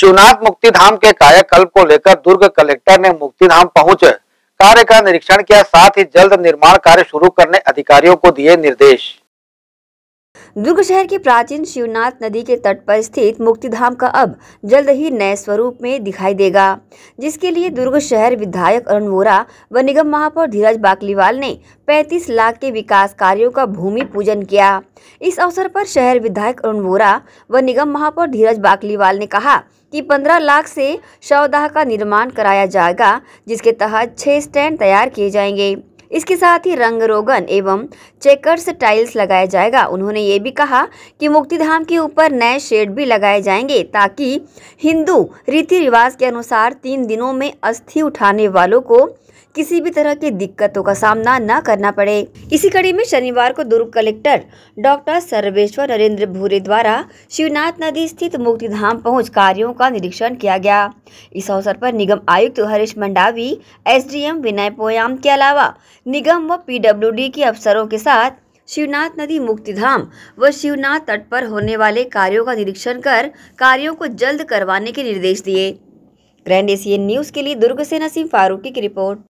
शिवनाथ धाम के कायाकल्प को लेकर दुर्ग कलेक्टर ने मुक्तिधाम पहुंच कार्य का निरीक्षण किया साथ ही जल्द निर्माण कार्य शुरू करने अधिकारियों को दिए निर्देश दुर्ग शहर की प्राचीन शिवनाथ नदी के तट पर स्थित मुक्तिधाम का अब जल्द ही नए स्वरूप में दिखाई देगा जिसके लिए दुर्ग शहर विधायक अरुण वोरा व निगम महापौर धीरज बाकलीवाल ने 35 लाख के विकास कार्यों का भूमि पूजन किया इस अवसर पर शहर विधायक अरुण वोरा व निगम महापौर धीरज बाकलीवाल ने कहा कि 15 लाख से शवदाह का निर्माण कराया जाएगा जिसके तहत छह स्टैंड तैयार किए जाएंगे इसके साथ ही रंग रोगन एवं चेकर्स टाइल्स लगाया जाएगा उन्होंने ये भी कहा कि मुक्तिधाम के ऊपर नए शेड भी लगाए जाएंगे ताकि हिंदू रीति रिवाज के अनुसार तीन दिनों में अस्थि उठाने वालों को किसी भी तरह की दिक्कतों का सामना न करना पड़े इसी कड़ी में शनिवार को दुर्ग कलेक्टर डॉक्टर सर्वेश्वर नरेंद्र भूरे द्वारा शिवनाथ नदी स्थित मुक्तिधाम पहुंच कार्यों का निरीक्षण किया गया इस अवसर पर निगम आयुक्त हरीश मंडावी एसडीएम विनय पोयाम के अलावा निगम व पीडब्ल्यूडी के अफसरों के साथ शिवनाथ नदी मुक्तिधाम व शिवनाथ तट पर होने वाले कार्यों का निरीक्षण कर कार्यों को जल्द करवाने के निर्देश दिए ग्रैंड एशियन न्यूज़ के लिए दुर्ग से नसीम फारूकी की रिपोर्ट